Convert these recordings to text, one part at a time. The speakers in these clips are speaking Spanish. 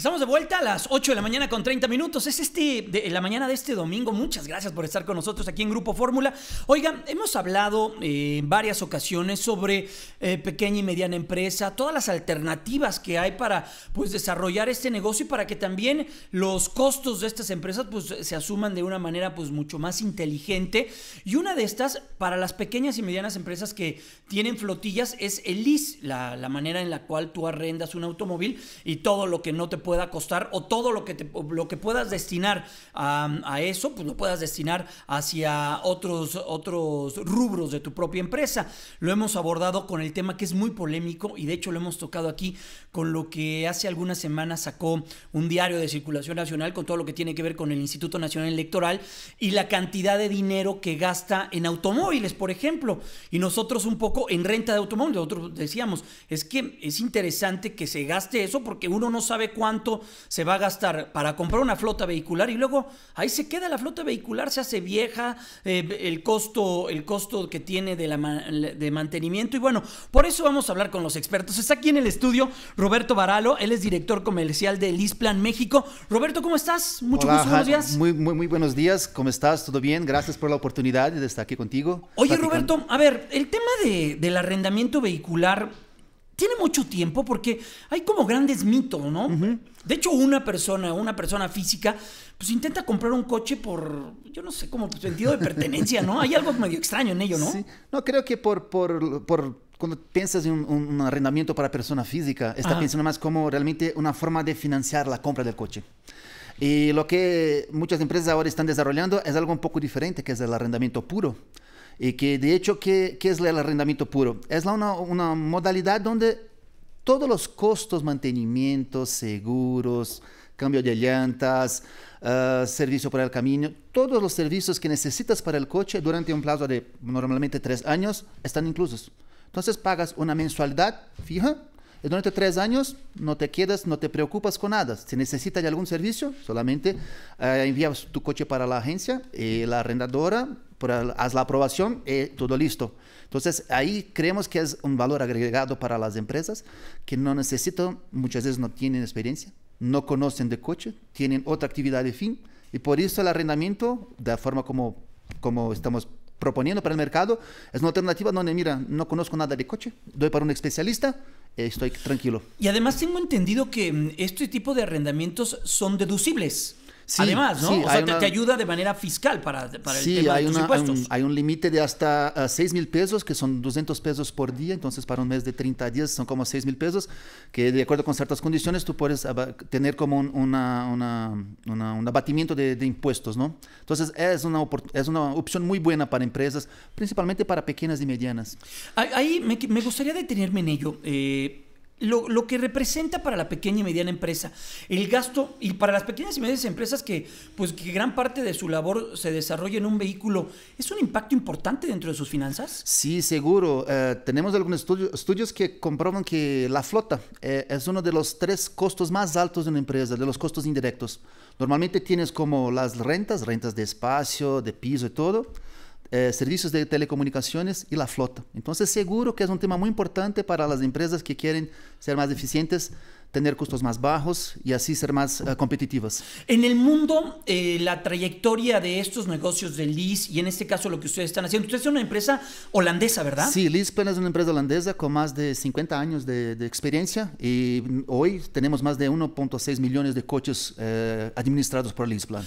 Estamos de vuelta a las 8 de la mañana con 30 minutos. Es este la mañana de este domingo. Muchas gracias por estar con nosotros aquí en Grupo Fórmula. oiga hemos hablado eh, en varias ocasiones sobre eh, pequeña y mediana empresa, todas las alternativas que hay para pues, desarrollar este negocio y para que también los costos de estas empresas pues, se asuman de una manera pues, mucho más inteligente. Y una de estas, para las pequeñas y medianas empresas que tienen flotillas, es el is la, la manera en la cual tú arrendas un automóvil y todo lo que no te puede pueda costar o todo lo que, te, lo que puedas destinar a, eso, pues lo puedas destinar hacia otros, otros rubros de tu propia empresa. Lo hemos abordado con el tema que es muy polémico y de hecho lo hemos tocado aquí con lo que hace algunas semanas sacó un diario de circulación nacional con todo lo que tiene que ver con el Instituto Nacional Electoral y la cantidad de dinero que gasta en automóviles, por ejemplo. Y nosotros un poco en renta de automóviles, nosotros decíamos, es que es interesante que se gaste eso porque uno no sabe cuánto se va a gastar para comprar una flota vehicular y luego ahí se queda la flota vehicular, se hace vieja, eh, el, costo, el costo que tiene de, la, de mantenimiento y bueno, por eso vamos a hablar con los expertos. Está aquí en el estudio Roberto Baralo, él es director comercial de Lisplan México. Roberto, ¿cómo estás? Mucho buenos días. Muy, muy, muy buenos días, ¿cómo estás? ¿Todo bien? Gracias por la oportunidad de estar aquí contigo. Oye, Roberto, a ver, el tema de, del arrendamiento vehicular tiene mucho tiempo porque hay como grandes mitos, ¿no? De hecho, una persona, una persona física, pues intenta comprar un coche por, yo no sé, como sentido de pertenencia, ¿no? Hay algo medio extraño en ello, ¿no? Sí. No, creo que por, por, por cuando piensas en un, arrendamiento para persona física, está pensando más como realmente una forma de financiar la compra del coche. Y lo que muchas empresas ahora están desarrollando es algo un poco diferente, que es el arrendamiento puro. Y que de hecho, ¿qué, qué es el arrendamiento puro? Es una, una modalidad donde todos los costos, mantenimiento, seguros, cambio de llantas, eh, servicio para el camino, todos los servicios que necesitas para el coche durante un plazo de normalmente tres años están incluidos Entonces pagas una mensualidad fija y durante tres años no te quedas, no te preocupas con nada. Si necesitas de algún servicio, solamente eh, envías tu coche para la agencia y eh, la arrendadora haz la aprobación y eh, todo listo. Entonces, ahí creemos que es un valor agregado para las empresas que no necesitan, muchas veces no tienen experiencia, no conocen de coche, tienen otra actividad de fin y por eso el arrendamiento, de la forma como, como estamos proponiendo para el mercado, es una alternativa donde, mira, no conozco nada de coche, doy para un especialista, eh, estoy tranquilo. Y además tengo entendido que mm, este tipo de arrendamientos son deducibles. Además, ¿no? o sea, te, ayuda de manera fiscal para, para el tema hay de impuestos. Hay un, hay un límite de hasta uh, ah, 6 mil pesos, que son 200 pesos por día. Entonces, para un mes de 30 días son como 6 mil pesos, que de acuerdo con ciertas condiciones tú puedes tener como un, una, un abatimiento de, impuestos, ¿no? Entonces, es una, es una opción muy buena para empresas, principalmente para pequeñas y medianas. Ahí me, gustaría detenerme en ello. Eh, lo, lo, que representa para la pequeña y mediana empresa. El gasto, y para las pequeñas y medianas empresas que, pues, que gran parte de su labor se desarrolla en un vehículo, ¿es un impacto importante dentro de sus finanzas? Sí, seguro. Eh, tenemos algunos estudios, estudios que comproban que la flota eh, es uno de los tres costos más altos de una empresa, de los costos indirectos. Normalmente tienes como las rentas, rentas de espacio, de piso y todo eh, servicios de telecomunicaciones y la flota. Entonces, seguro que es un tema muy importante para las empresas que quieren ser más eficientes tener costos más bajos y así ser más eh, competitivos. En el mundo, eh, la trayectoria de estos negocios de Lease y en este caso lo que ustedes están haciendo, ustedes son una empresa holandesa, ¿verdad? Sí, Liz es una empresa holandesa con más de 50 años de, experiencia y hoy tenemos más de 1.6 millones de coches eh, administrados por Lisplan.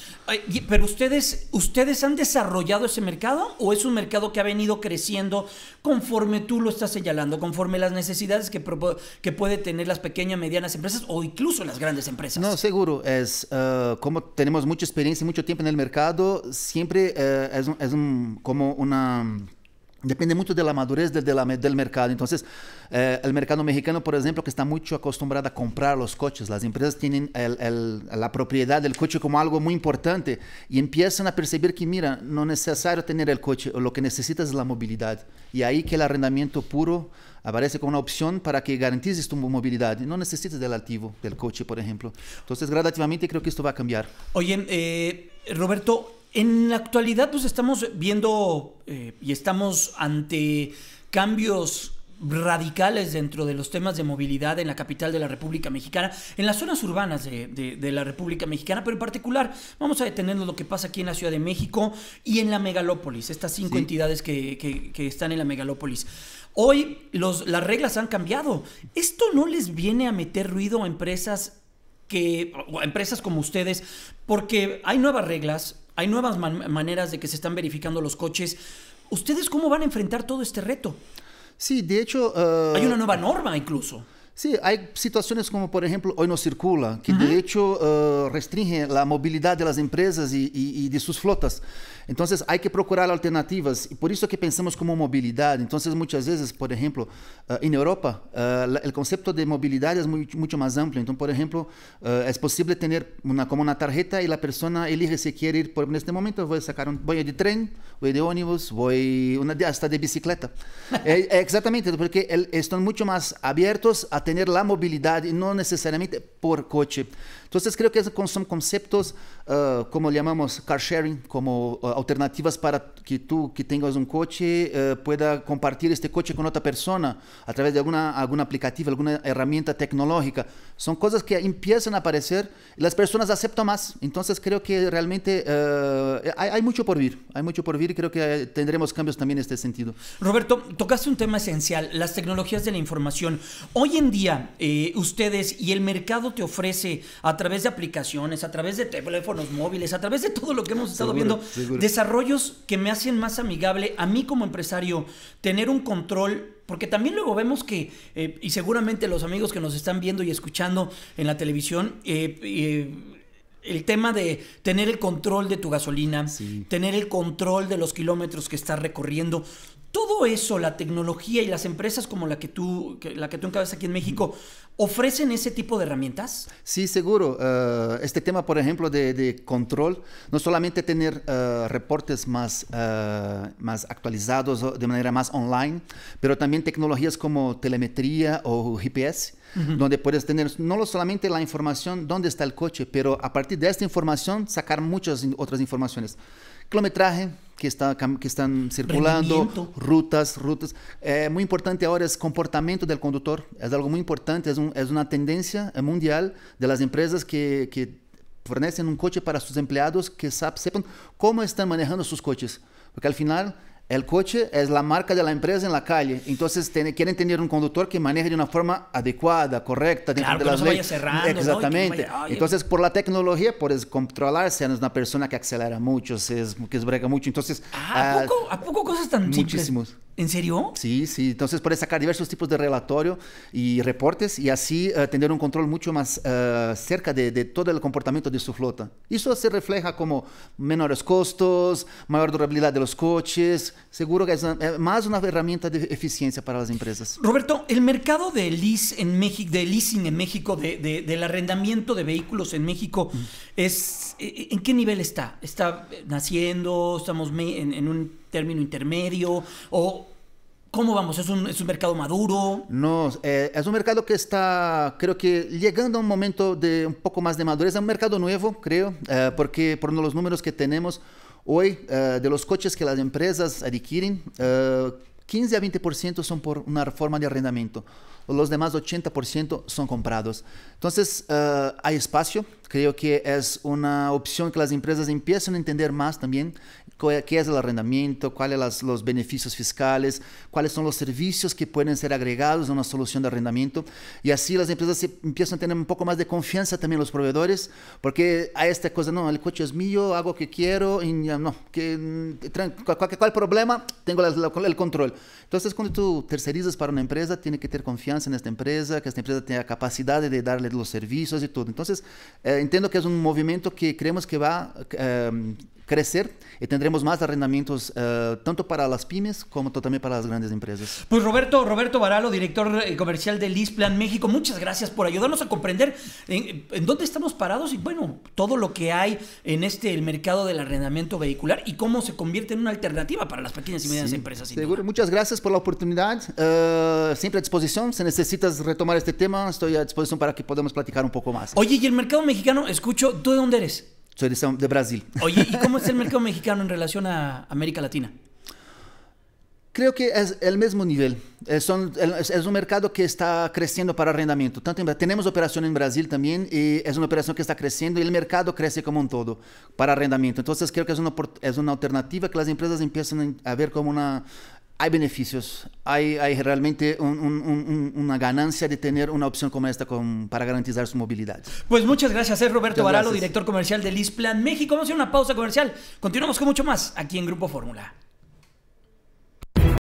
Pero ustedes, ustedes han desarrollado ese mercado o es un mercado que ha venido creciendo conforme tú lo estás señalando, conforme las necesidades que, que puede tener las pequeñas, medianas empresas o incluso las grandes empresas. No, seguro. Es, eh, como tenemos mucha experiencia y mucho tiempo en el mercado, siempre eh, es, es un, como una... Depende mucho de la madurez del, del, del mercado. Entonces, eh, el mercado mexicano, por ejemplo, que está mucho acostumbrado a comprar los coches, las empresas tienen el, la propiedad del coche como algo muy importante y empiezan a percibir que, mira, no es necesario tener el coche, lo que necesitas es la movilidad. Y ahí que el arrendamiento puro aparece como una opción para que garantices tu movilidad. No necesitas del activo del coche, por ejemplo. Entonces, gradativamente creo que esto va a cambiar. Oye, eh, Roberto, en la actualidad pues estamos viendo eh, y estamos ante cambios radicales dentro de los temas de movilidad en la capital de la República Mexicana, en las zonas urbanas de, de, la República Mexicana, pero en particular vamos a detenernos lo que pasa aquí en la Ciudad de México y en la megalópolis, estas cinco entidades que, que, que, están en la megalópolis. Hoy los, las reglas han cambiado. ¿Esto no les viene a meter ruido a empresas que empresas como ustedes? Porque hay nuevas reglas, hay nuevas maneras de que se están verificando los coches. ¿Ustedes cómo van a enfrentar todo este reto? Sí, de hecho... Eh, hay una nueva norma incluso. Sí, hay situaciones como, por ejemplo, hoy no circula, que de hecho eh, restringe la movilidad de las empresas y, de sus flotas. Entonces, hay que procurar alternativas y por eso que pensamos como movilidad. Entonces, muchas veces, por ejemplo, eh, en Europa, eh, el concepto de movilidad es mucho más amplio. Entonces, por ejemplo, es posible tener una, como una tarjeta y la persona elige si quiere ir, por en este momento voy a sacar un, voy de tren, voy de ónibus, voy una, hasta de bicicleta. exactamente, porque están mucho más abiertos a tener la movilidad y no necesariamente por coche. Entonces creo que son conceptos, eh, como llamamos car sharing, como eh, alternativas para que tú que tengas un coche eh, pueda compartir este coche con otra persona a través de alguna, algún aplicativo, alguna herramienta tecnológica. Son cosas que empiezan a aparecer y las personas aceptan más. Entonces creo que realmente hay, mucho por vivir. hay mucho por vivir y creo que tendremos cambios también en este sentido. Roberto, tocaste un tema esencial, las tecnologías de la información. Hoy en día eh, ustedes y el mercado te ofrece a través de aplicaciones, a través de teléfonos móviles, a través de todo lo que hemos estado viendo, desarrollos que me hacen más amigable a mí como empresario, tener un control porque también luego vemos que, eh, y seguramente los amigos que nos están viendo y escuchando en la televisión, eh, el tema de tener el control de tu gasolina, tener el control de los kilómetros que estás recorriendo, todo eso, la tecnología y las empresas como la que tú, la que tú encabezas aquí en México, ¿ofrecen ese tipo de herramientas? Sí, seguro. Eh, este tema, por ejemplo, de, control, no solamente tener eh, reportes más, eh, más actualizados de manera más online, pero también tecnologías como telemetría o GPS. donde puedes tener no solamente la información dónde está el coche, pero a partir de esta información sacar muchas otras informaciones. Quilometraje que, está, que estão circulando, rutas, rutas. é eh, muito importante agora o comportamento do conductor. é algo muito importante, é uma é uma tendência mundial de empresas que, que fornecem um coche para seus empregados que sabe, como estão manejando seus coches. Porque, al final, El coche es la marca de la empresa en la calle, entonces quieren tener un conductor que maneje de una forma adecuada, correcta, dentro de las Exactamente. entonces, por la tecnología por controlarse, si eres una persona que acelera mucho, si es, que es brega mucho. Entonces, ah, ah, ¿a, poco, cosas tan muchísimos. ¿En serio? Sí, sí. Entonces puede sacar diversos tipos de relatorio y reportes y así eh, tener un control mucho más eh, cerca de, todo el comportamiento de su flota. Eso se refleja como menores costos, mayor durabilidad de los coches. Seguro que es eh, más una herramienta de eficiencia para las empresas. Roberto, el mercado de, en México, de leasing en México, del arrendamiento de vehículos en México, mm. es, ¿en qué nivel está? ¿Está naciendo? ¿Estamos en un término intermedio? ¿O ¿Cómo vamos? ¿Es un, mercado maduro? No, eh, es un mercado que está, creo que, llegando a un momento de un poco más de madurez. Es un mercado nuevo, creo, eh, porque por los números que tenemos hoy, eh, de los coches que las empresas adquieren, 15 a 20% son por una forma de arrendamiento. Los demás 80% son comprados. Entonces, hay espacio. Creo que es una opción que las empresas empiezan a entender más también qué es el arrendamiento, cuáles son los beneficios fiscales, cuáles son los servicios que pueden ser agregados a una solución de arrendamiento. Y así las empresas empiezan a tener un poco más de confianza también los proveedores, porque a esta cosa, no, el coche es mío, hago lo que quiero, y no, que, cualquier, problema, tengo el control. Entonces, cuando tú tercerizas para una empresa, tiene que tener confianza en esta empresa, que esta empresa tenga capacidad de darle los servicios y todo. Entonces, eh, entiendo que es un movimiento que creemos que va... Eh, crecer y eh, tendremos más arrendamientos eh, tanto para las pymes como también para las grandes empresas. Pues Roberto, Roberto Baralo, director eh, comercial de Lisplan México, muchas gracias por ayudarnos a comprender en, dónde estamos parados y bueno, todo lo que hay en este el mercado del arrendamiento vehicular y cómo se convierte en una alternativa para las pequeñas y medianas empresas. Seguro, muchas gracias por la oportunidad, siempre a disposición, si necesitas retomar este tema, estoy a disposición para que podamos platicar un poco más. Oye, y el mercado mexicano, escucho, ¿tú de dónde eres? Soy de, Brasil. Oye, ¿y cómo es el mercado mexicano en relación a América Latina? Creo que es el mismo nivel. Eh, es un, mercado que está creciendo para arrendamiento. Tanto tenemos operación en Brasil también y es una operación que está creciendo y el mercado crece como un todo para arrendamiento. Entonces creo que es una, es una alternativa que las empresas empiezan a ver como una hay beneficios, hay, realmente una ganancia de tener una opción como esta para garantizar su movilidad. Pues muchas gracias, es eh, Roberto Baralo, director comercial de Lisplan México. Vamos a hacer una pausa comercial. Continuamos con mucho más aquí en Grupo Fórmula.